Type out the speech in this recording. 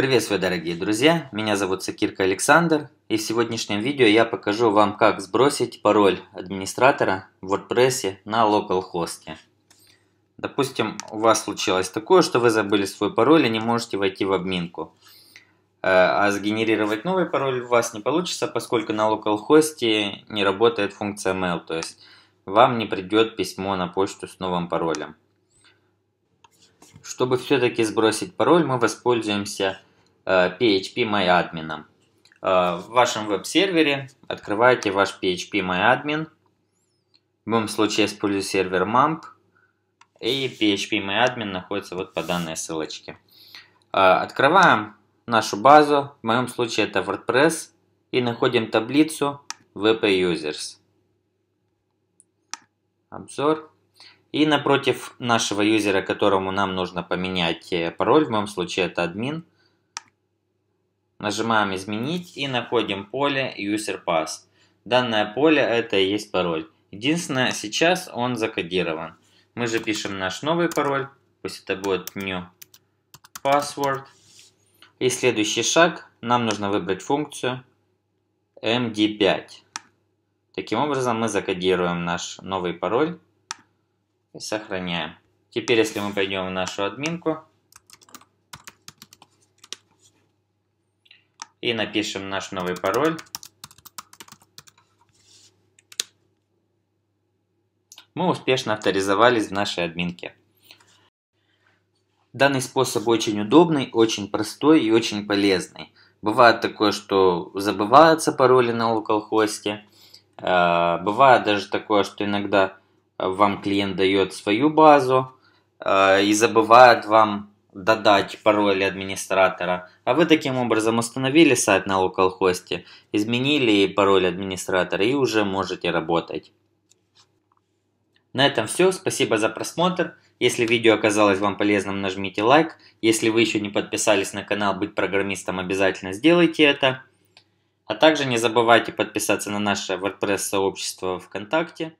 Приветствую, дорогие друзья! Меня зовут Сакирка Александр, и в сегодняшнем видео я покажу вам, как сбросить пароль администратора в WordPress на localhost. Допустим, у вас случилось такое, что вы забыли свой пароль и не можете войти в обминку. Э, а сгенерировать новый пароль у вас не получится, поскольку на localhost не работает функция mail, то есть вам не придет письмо на почту с новым паролем. Чтобы все-таки сбросить пароль, мы воспользуемся PHP MyAdmin. Э, в вашем веб-сервере открываете ваш PHP MyAdmin. В моем случае я использую сервер MAMP. И PHP MyAdmin находится вот по данной ссылочке. Э, открываем нашу базу. В моем случае это WordPress. И находим таблицу VP Users. Обзор. И напротив нашего юзера, которому нам нужно поменять пароль, в моем случае это админ, Нажимаем «Изменить» и находим поле «User Pass». Данное поле – это и есть пароль. Единственное, сейчас он закодирован. Мы же пишем наш новый пароль, пусть это будет new password. И следующий шаг, нам нужно выбрать функцию md5. Таким образом мы закодируем наш новый пароль и сохраняем. Теперь, если мы пойдем в нашу админку, и напишем наш новый пароль. Мы успешно авторизовались в нашей админке. Данный способ очень удобный, очень простой и очень полезный. Бывает такое, что забываются пароли на локалхосте. А, бывает даже такое, что иногда вам клиент дает свою базу а, и забывает вам додать пароль администратора, а вы таким образом установили сайт на локалхосте, изменили пароль администратора и уже можете работать. На этом все, спасибо за просмотр. Если видео оказалось вам полезным, нажмите лайк. Если вы еще не подписались на канал «Быть программистом», обязательно сделайте это. А также не забывайте подписаться на наше WordPress-сообщество ВКонтакте.